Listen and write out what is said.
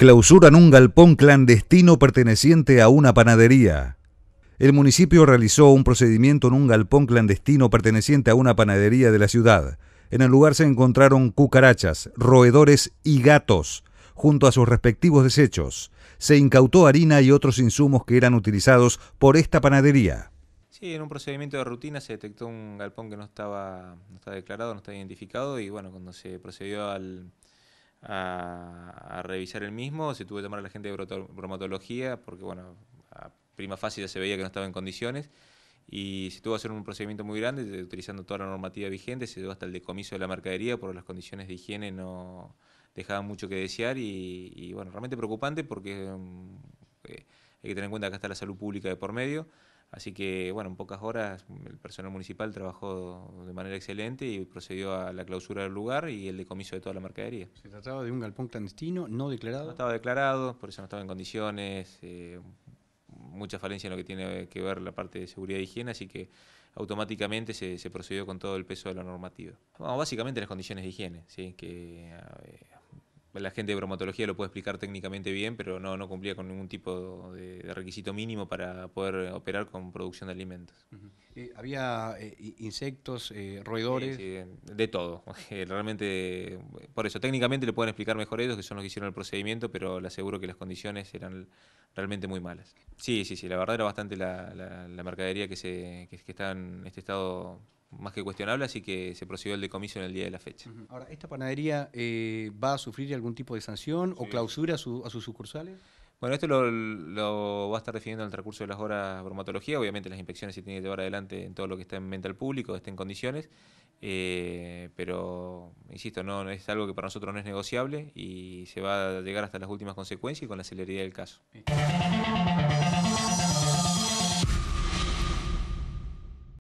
en un galpón clandestino perteneciente a una panadería. El municipio realizó un procedimiento en un galpón clandestino perteneciente a una panadería de la ciudad. En el lugar se encontraron cucarachas, roedores y gatos, junto a sus respectivos desechos. Se incautó harina y otros insumos que eran utilizados por esta panadería. Sí, en un procedimiento de rutina se detectó un galpón que no estaba, no estaba declarado, no estaba identificado y bueno, cuando se procedió al, a, revisar el mismo, se tuvo que llamar a la gente de bromatología porque, bueno, a prima fase ya se veía que no estaba en condiciones y se tuvo que hacer un procedimiento muy grande, eh, utilizando toda la normativa vigente, se llevó hasta el decomiso de la mercadería por las condiciones de higiene no dejaban mucho que desear y, bueno, realmente preocupante porque eh, hay que tener en cuenta que acá está la salud pública de por medio. Así que, bueno, en pocas horas el personal municipal trabajó de manera excelente y procedió a la clausura del lugar y el decomiso de toda la mercadería. ¿Se trataba de un galpón clandestino no declarado? No estaba declarado, por eso no estaba en condiciones, eh, mucha falencia en lo que tiene que ver la parte de seguridad e higiene, así que automáticamente se, procedió con todo el peso de la normativa. Bueno, básicamente las condiciones de higiene, ¿sí? que la gente de bromatología lo puede explicar técnicamente bien, pero no, no cumplía con ningún tipo de, requisito mínimo para poder operar con producción de alimentos. Eh, ¿Había eh, insectos, eh, roedores? de todo. Realmente, por eso, técnicamente le pueden explicar mejor ellos, que son los que hicieron el procedimiento, pero le aseguro que las condiciones eran realmente muy malas. Sí, sí, sí, la verdad era bastante la, la, mercadería que, se, en este estado más que cuestionable, así que se procedió el decomiso en el día de la fecha. Ahora, ¿esta panadería eh, va a sufrir algún tipo de sanción o clausura a, sus sucursales? Bueno, esto lo, va a estar definiendo en el transcurso de las horas bromatología. Obviamente las inspecciones se tienen que llevar adelante en todo lo que está en mente al público, esté en condiciones. Eh, pero, insisto, no, es algo que para nosotros no es negociable y se va a llegar hasta las últimas consecuencias y con la celeridad del caso.